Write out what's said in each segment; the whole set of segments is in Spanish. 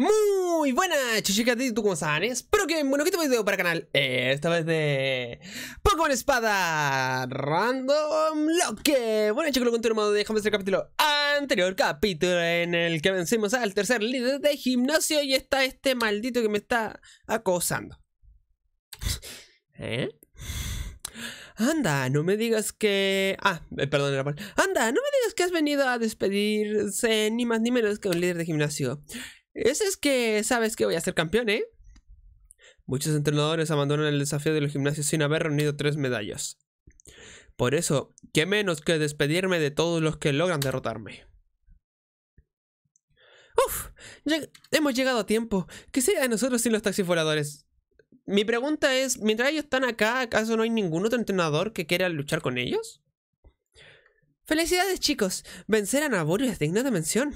Muy buenas chicas, ¿tú cómo están? Espero que, bueno, que te voy para el canal Esta vez de Pokémon Espada Random Lo bueno chicos, lo continuamos Dejamos el capítulo anterior Capítulo en el que vencimos al tercer líder de gimnasio Y está este maldito que me está acosando ¿Eh? Anda, no me digas que... Ah, eh, perdón, era Anda, no me digas que has venido a despedirse ni más ni menos que un líder de gimnasio. Ese es que sabes que voy a ser campeón, ¿eh? Muchos entrenadores abandonan el desafío de los gimnasios sin haber reunido tres medallas. Por eso, qué menos que despedirme de todos los que logran derrotarme. ¡Uf! hemos llegado a tiempo. ¿Qué sería de nosotros sin los taxiforadores. Mi pregunta es, mientras ellos están acá, ¿acaso no hay ningún otro entrenador que quiera luchar con ellos? Felicidades chicos, vencer a Naborio es digna de mención.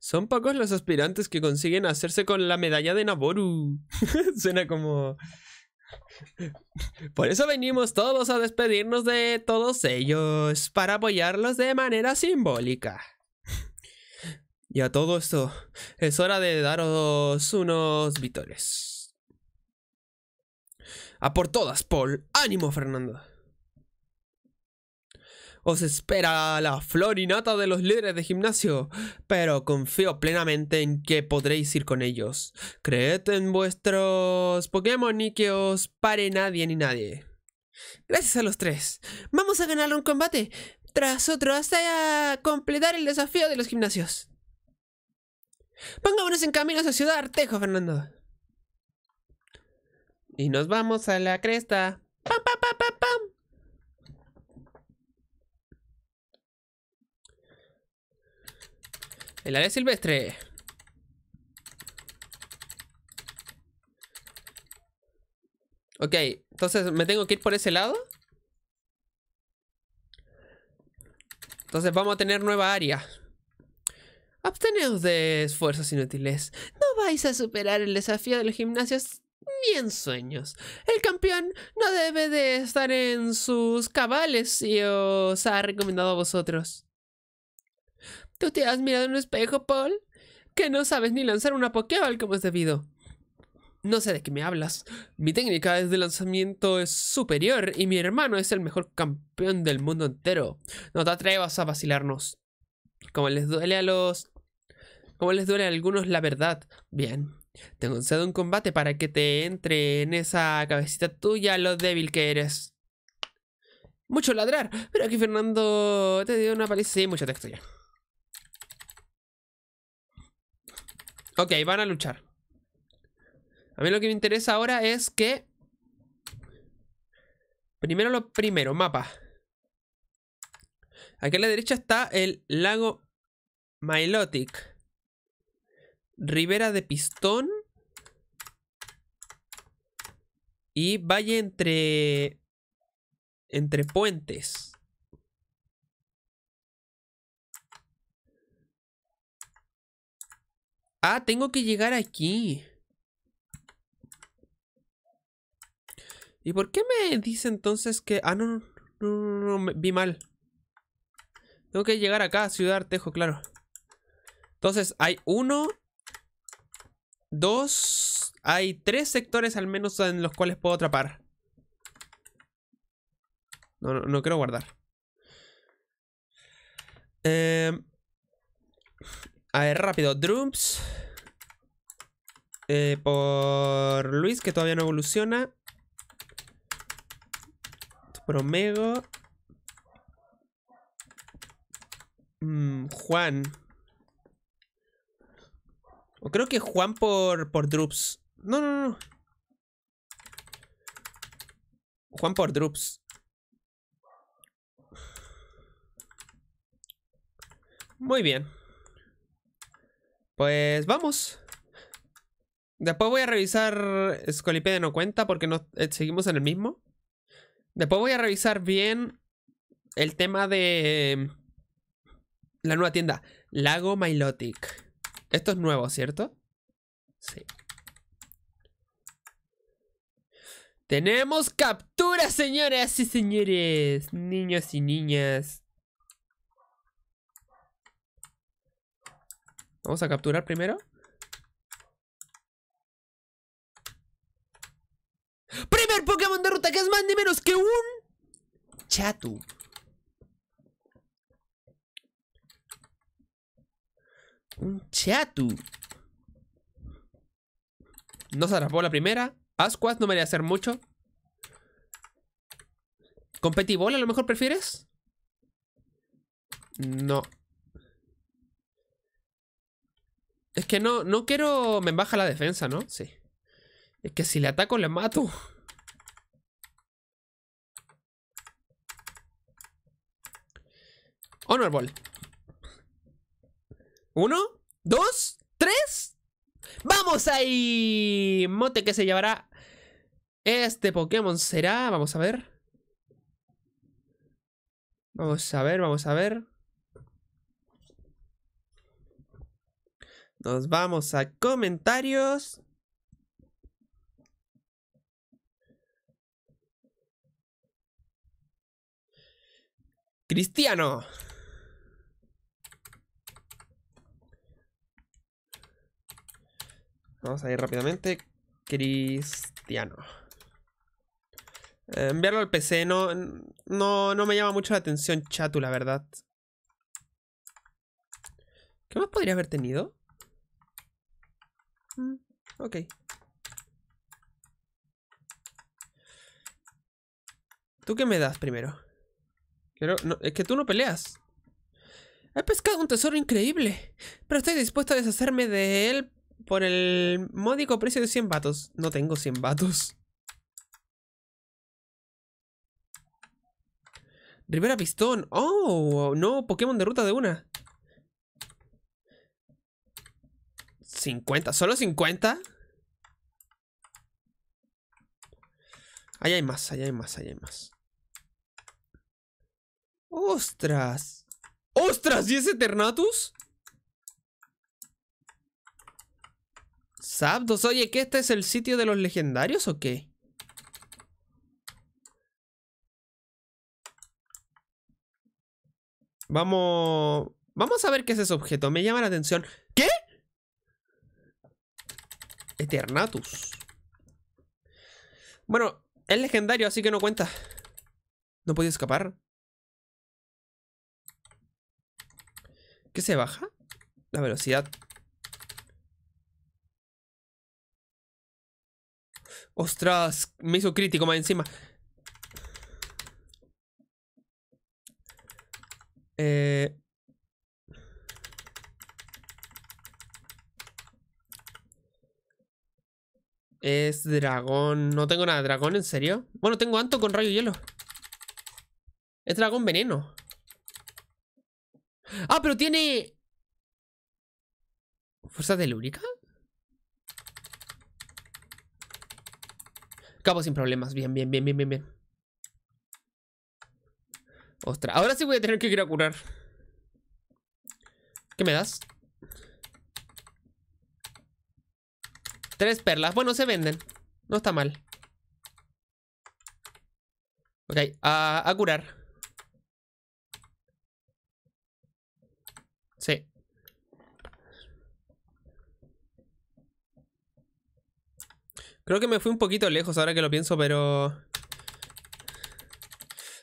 Son pocos los aspirantes que consiguen hacerse con la medalla de Naboru. Suena como... Por eso venimos todos a despedirnos de todos ellos, para apoyarlos de manera simbólica. Y a todo esto, es hora de daros unos vítores. A por todas, Paul. Ánimo, Fernando. Os espera la flor y de los líderes de gimnasio, pero confío plenamente en que podréis ir con ellos. Creed en vuestros Pokémon y que os pare nadie ni nadie. Gracias a los tres. Vamos a ganar un combate tras otro hasta completar el desafío de los gimnasios. Pongámonos en camino hacia Ciudad Artejo, Fernando. Y nos vamos a la cresta. ¡Pam, pam El área silvestre. Ok, entonces me tengo que ir por ese lado. Entonces vamos a tener nueva área. Absteneos de esfuerzos inútiles. No vais a superar el desafío de los gimnasios ni en sueños. El campeón no debe de estar en sus cabales y os ha recomendado a vosotros. ¿Tú te has mirado en un espejo, Paul? Que no sabes ni lanzar una Pokéball como es debido. No sé de qué me hablas. Mi técnica de lanzamiento es superior y mi hermano es el mejor campeón del mundo entero. No te atrevas a vacilarnos. Como les duele a los... Como les duele a algunos la verdad. Bien. Te concedo un combate para que te entre en esa cabecita tuya lo débil que eres. Mucho ladrar. Pero aquí Fernando te dio una paliza. y mucha textura Ok, van a luchar. A mí lo que me interesa ahora es que... Primero lo primero, mapa. Aquí a la derecha está el lago Milotic. Ribera de Pistón. Y valle entre... Entre puentes. Ah, tengo que llegar aquí. ¿Y por qué me dice entonces que... Ah, no, no, no, no, vi mal. Tengo que llegar acá, Ciudad Artejo, claro. Entonces, hay uno, dos, hay tres sectores al menos en los cuales puedo atrapar. No, no, no quiero guardar. Eh, a ver, rápido. Drops. Eh, por Luis, que todavía no evoluciona. Promego. Mm, Juan. O creo que Juan por, por Droops. No, no, no. Juan por Droops. Muy bien. Pues vamos. Después voy a revisar. Scolipede no cuenta porque no, eh, seguimos en el mismo. Después voy a revisar bien el tema de em, la nueva tienda. Lago Milotic. Esto es nuevo, ¿cierto? Sí. Tenemos capturas, señoras y señores. Niños y niñas. Vamos a capturar primero. ¡Primer Pokémon de ruta que es más ni menos que un... Chatu. Un Chatu. No se atrapó la primera. Ascuas no me haría hacer mucho. ¿Competibola a lo mejor prefieres? No. Es que no, no quiero... Me baja la defensa, ¿no? Sí. Es que si le ataco, le mato. Honor Uno, dos, tres. ¡Vamos ahí! Mote que se llevará este Pokémon será. Vamos a ver. Vamos a ver, vamos a ver. Nos vamos a comentarios. Cristiano. Vamos a ir rápidamente. Cristiano. Eh, enviarlo al PC no, no, no me llama mucho la atención Chatu, la verdad. ¿Qué más podría haber tenido? Mm, ok. ¿Tú qué me das primero? es que tú no peleas. He pescado un tesoro increíble, pero estoy dispuesto a deshacerme de él por el módico precio de 100 vatos. No tengo 100 vatos. Rivera Pistón. Oh, no, Pokémon de ruta de una. 50, solo 50. Ahí hay más, ahí hay más, Ahí hay más. ¡Ostras! ¡Ostras! ¿Y ese Eternatus? Sabdos, oye, ¿que este es el sitio de los legendarios o qué? Vamos... Vamos a ver qué es ese objeto, me llama la atención. ¿Qué? Bueno, es legendario, así que no cuenta. No puede escapar. ¿Qué se baja? La velocidad. ¡Ostras! Me hizo crítico más encima. Eh, Es dragón. No tengo nada. de ¿Dragón? ¿En serio? Bueno, tengo Anto con rayo hielo. Es dragón veneno. Ah, pero tiene... ¿Fuerza lúrica Cabo sin problemas. Bien, bien, bien, bien, bien, bien. Ostras, ahora sí voy a tener que ir a curar. ¿Qué me das? Tres perlas. Bueno, se venden. No está mal. Ok, a, curar. Sí. Creo que me fui un poquito lejos ahora que lo pienso, pero...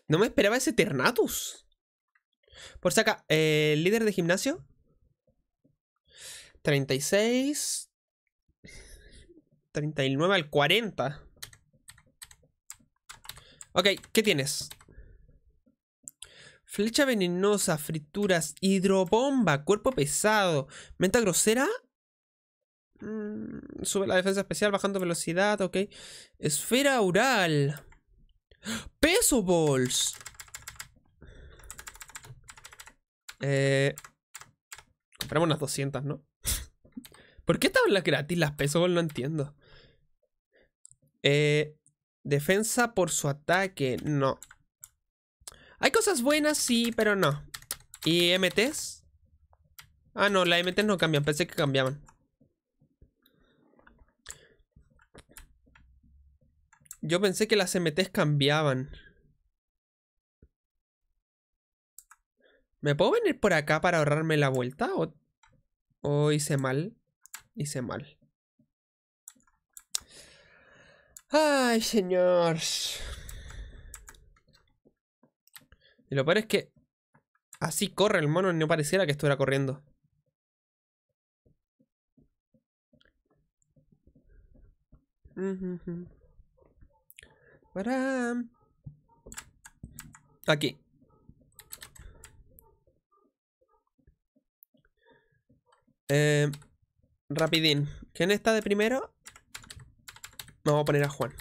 No me esperaba ese Ternatus. Por si acá, eh, ¿El líder de gimnasio. 36. 39 al 40. Ok, ¿qué tienes? Flecha venenosa, frituras, hidrobomba, cuerpo pesado, menta grosera. Mm, sube la defensa especial bajando velocidad, ok. Esfera oral. Peso balls. Eh, compramos unas 200, ¿no? ¿Por qué estaban las gratis las peso balls? No entiendo. Eh, defensa por su ataque, no. Hay cosas buenas, sí, pero no. ¿Y MTs? Ah, no, las MTs no cambian, pensé que cambiaban. Yo pensé que las MTs cambiaban. ¿Me puedo venir por acá para ahorrarme la vuelta? ¿O, o hice mal? Hice mal. ¡Ay, señor! Y lo peor es que así corre el mono, y no pareciera que estuviera corriendo. Aquí. Eh, rapidín. ¿Quién está de primero? Vamos a poner a Juan.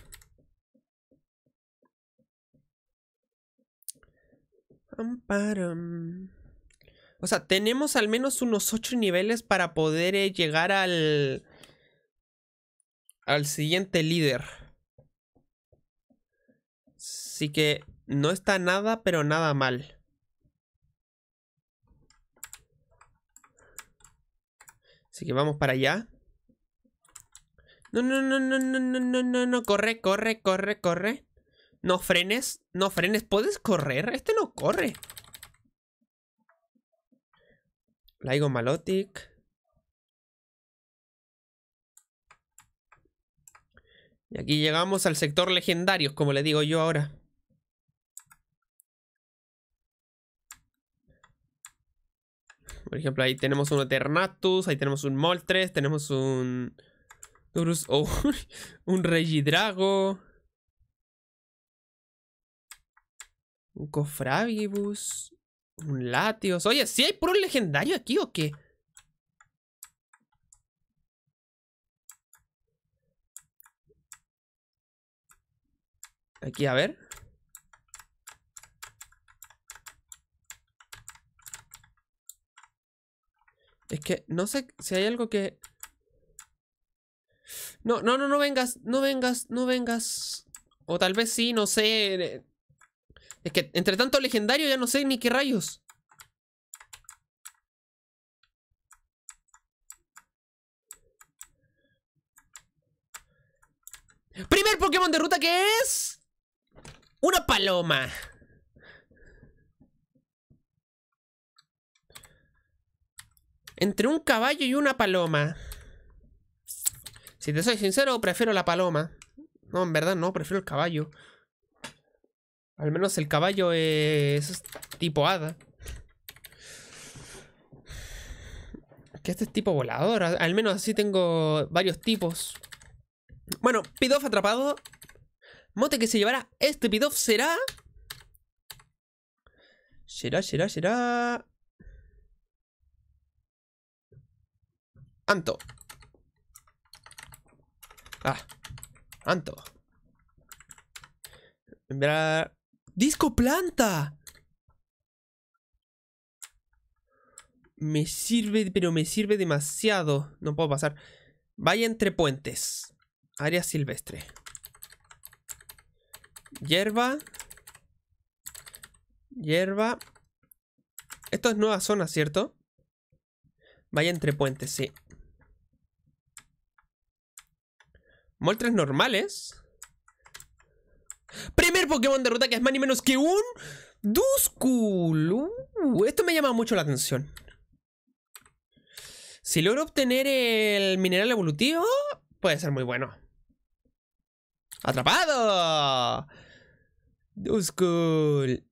O sea, tenemos al menos unos 8 niveles para poder eh, llegar al... Al siguiente líder. Así que no está nada, pero nada mal. Así que vamos para allá. No, no, no, no, no, no, no, no, no. Corre, corre, corre, corre. No frenes, no frenes. ¿Puedes correr? Este no corre. Laigo Malotic. Y aquí llegamos al sector legendarios, como le digo yo ahora. Por ejemplo, ahí tenemos un Eternatus, ahí tenemos un Moltres, tenemos un Oh, un Regidrago. Un Cofragibus. Un Latios. Oye, ¿sí hay puro legendario aquí o qué? Aquí, a ver. Es que no sé si hay algo que... No, no, no, no vengas, no vengas, no vengas. O tal vez sí, no sé. Es que entre tanto legendario ya no sé ni qué rayos. Primer Pokémon de ruta que es... Una paloma. Entre un caballo y una paloma. Si te soy sincero, prefiero la paloma. No, en verdad no, prefiero el caballo. Al menos el caballo es tipo hada. Que este es tipo volador. Al menos así tengo varios tipos. Bueno, Pidoff atrapado. Mote que se llevará este Pidoff será... Será, será, será... Anto. Ah, Anto. Mira. ¡Disco planta! Me sirve, pero me sirve demasiado. No puedo pasar. Vaya entre puentes. Área silvestre. Hierba. Hierba. Esto es nueva zona, ¿cierto? Vaya entre puentes, sí. Moltres normales. Primer Pokémon de ruta que es más ni menos que un Duskull. Uh, esto me llama mucho la atención. Si logro obtener el mineral evolutivo, puede ser muy bueno. ¡Atrapado! Duskull.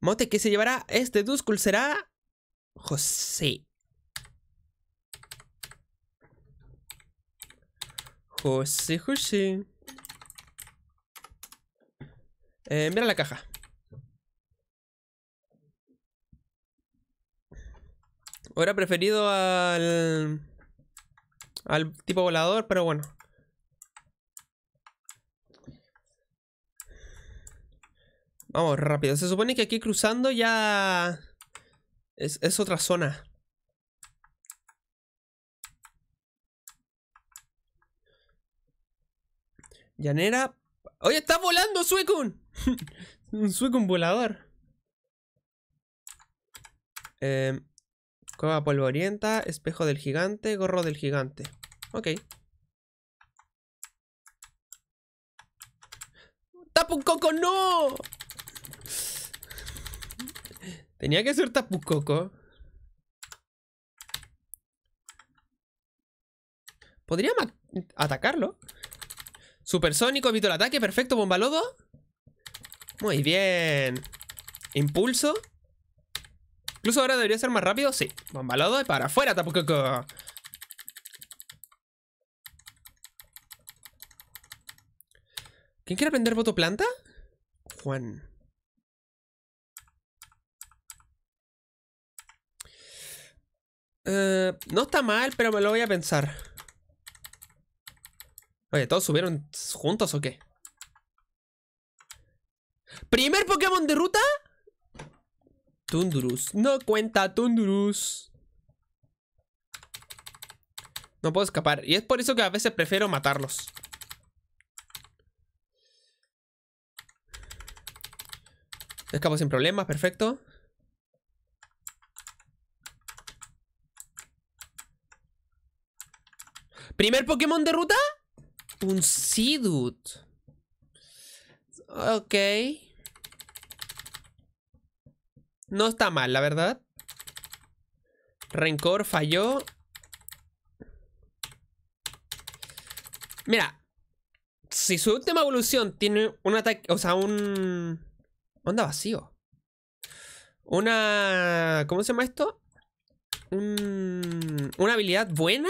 Mote que se llevará este Duskull será José. José José. Eh, mira la caja. Hubiera preferido al... Al tipo volador, pero bueno. Vamos, rápido. Se supone que aquí cruzando ya... es otra zona. Llanera. ¡Oye, está volando, Suicun! un Suicun volador. Eh, cueva polvorienta, espejo del gigante, gorro del gigante. Ok. ¡Tapu no! Tenía que ser tapu coco. Podría atacarlo. Supersónico, evito el ataque, perfecto, bombalodo. Muy bien. Impulso. Incluso ahora debería ser más rápido, sí. Bombalodo lodo y para afuera, tampoco. ¿Quién quiere aprender voto planta? Juan. Eh, no está mal, pero me lo voy a pensar. Oye, ¿todos subieron juntos o qué? ¿Primer Pokémon de ruta? Tundurus. No cuenta Tundurus. No puedo escapar. Y es por eso que a veces prefiero matarlos. Escapo sin problemas, perfecto. ¿Primer Pokémon de ruta? Un Sidut. Ok. No está mal, la verdad. Rencor falló. Mira. Si su última evolución tiene un ataque... O sea, un... Onda vacío. Una... ¿Cómo se llama esto? Un, una habilidad buena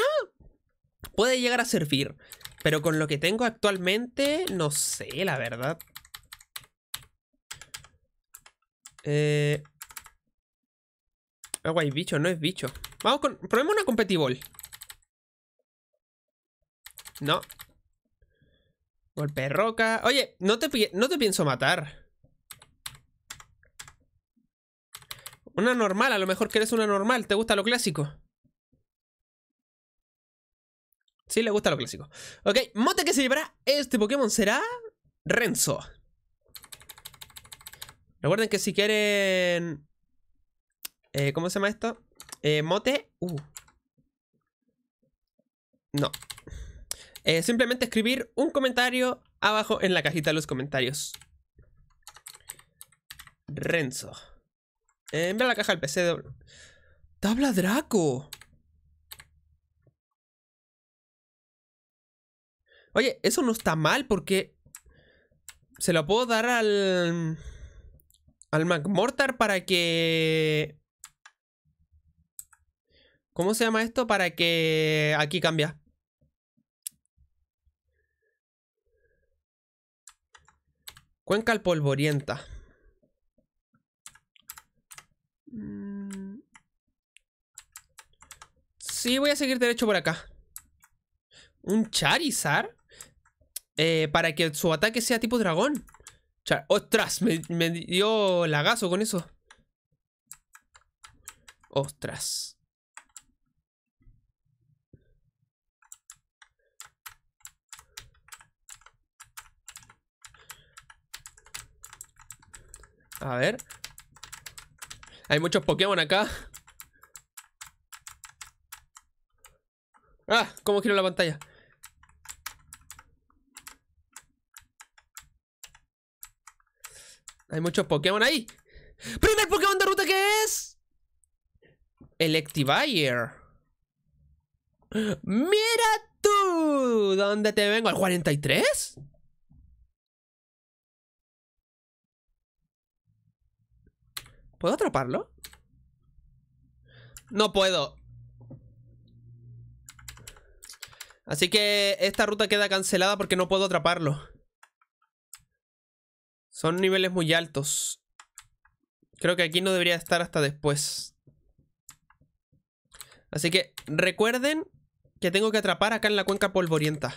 puede llegar a servir. Pero con lo que tengo actualmente, no sé, la verdad. Eh... Agua bicho, no es bicho. Vamos con... Probemos una competibol. No. Golpe roca. Oye, no te, no te pienso matar. Una normal, a lo mejor quieres una normal. ¿Te gusta lo clásico? Si le gusta lo clásico. Ok, mote que se llevará este Pokémon será Renzo. Recuerden que si quieren... Eh, ¿Cómo se llama esto? Eh, mote... Uh. No. Eh, simplemente escribir un comentario abajo en la cajita de los comentarios. Renzo. envía la caja al PC. Tabla Draco. Oye, eso no está mal porque se lo puedo dar al... Al McMortar para que... ¿Cómo se llama esto? Para que... Aquí cambia. Cuenca al polvorienta. Mm. Sí, voy a seguir derecho por acá. ¿Un Charizard? eh, para que su ataque sea tipo dragón. ¡Ostras! Me, me dio lagazo con eso. ¡Ostras! A ver. Hay muchos Pokémon acá. ¡Ah! ¿Cómo giro la pantalla? Hay muchos Pokémon ahí. ¡Primer Pokémon de ruta que es! Electivire. ¡Mira tú! ¿Dónde te vengo? ¿Al 43? ¿Puedo atraparlo? No puedo. Así que esta ruta queda cancelada porque no puedo atraparlo. Son niveles muy altos. Creo que aquí no debería estar hasta después. Así que recuerden que tengo que atrapar acá en la cuenca polvorienta.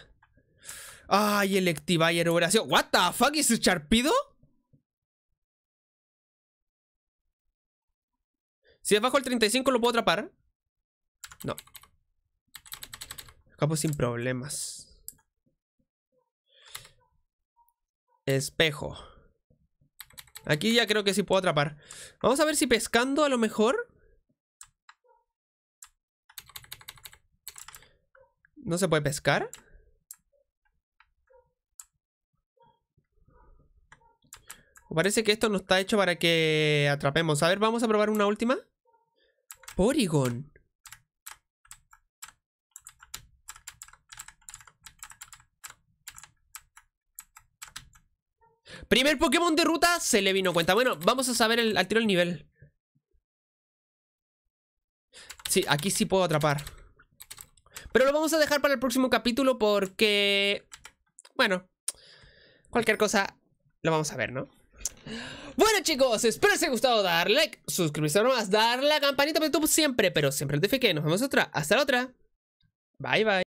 ¡Ay, el y Oración! ¿What the fuck? ¿Es Charpido? Si es bajo el 35 lo puedo atrapar. No. Escapo sin problemas. Espejo. Aquí ya creo que sí puedo atrapar. Vamos a ver si pescando a lo mejor... ¿No se puede pescar? Parece que esto no está hecho para que atrapemos. A ver, vamos a probar una última. Porygon. Primer Pokémon de ruta se le vino cuenta. Bueno, vamos a saber al tiro el nivel. Sí, aquí sí puedo atrapar. Pero lo vamos a dejar para el próximo capítulo porque... Bueno, cualquier cosa lo vamos a ver, ¿no? Bueno chicos, espero les os haya gustado dar like, suscribirse a más, dar la campanita para YouTube siempre, pero siempre notifique. Nos vemos otra. Hasta la otra. Bye bye.